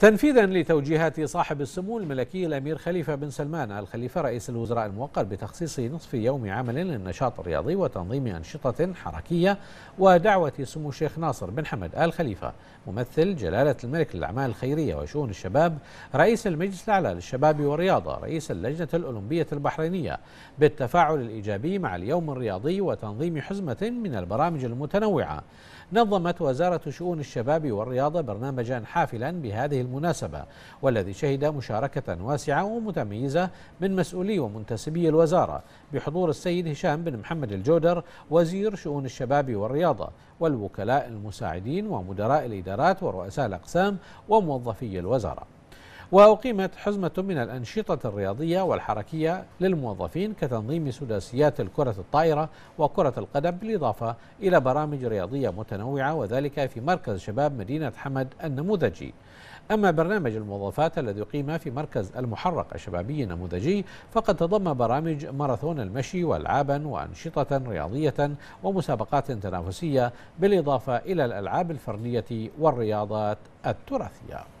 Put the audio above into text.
تنفيذا لتوجيهات صاحب السمو الملكي الامير خليفه بن سلمان الخليفه رئيس الوزراء الموقر بتخصيص نصف يوم عمل للنشاط الرياضي وتنظيم انشطه حركيه ودعوه سمو الشيخ ناصر بن حمد ال خليفه ممثل جلاله الملك للاعمال الخيريه وشؤون الشباب رئيس المجلس الاعلى للشباب والرياضه رئيس اللجنه الاولمبيه البحرينيه بالتفاعل الايجابي مع اليوم الرياضي وتنظيم حزمه من البرامج المتنوعه نظمت وزاره شؤون الشباب والرياضه برنامجا حافلا بهذه المناسبة والذي شهد مشاركة واسعة ومتميزة من مسؤولي ومنتسبي الوزارة بحضور السيد هشام بن محمد الجودر وزير شؤون الشباب والرياضة والوكلاء المساعدين ومدراء الإدارات ورؤساء الأقسام وموظفي الوزارة وأقيمت حزمة من الأنشطة الرياضية والحركية للموظفين كتنظيم سداسيات الكرة الطائرة وكرة القدم بالإضافة إلى برامج رياضية متنوعة وذلك في مركز شباب مدينة حمد النموذجي أما برنامج الموظفات الذي أقيم في مركز المحرق الشبابي النموذجي فقد تضم برامج ماراثون المشي والعابا وأنشطة رياضية ومسابقات تنافسية بالإضافة إلى الألعاب الفردية والرياضات التراثية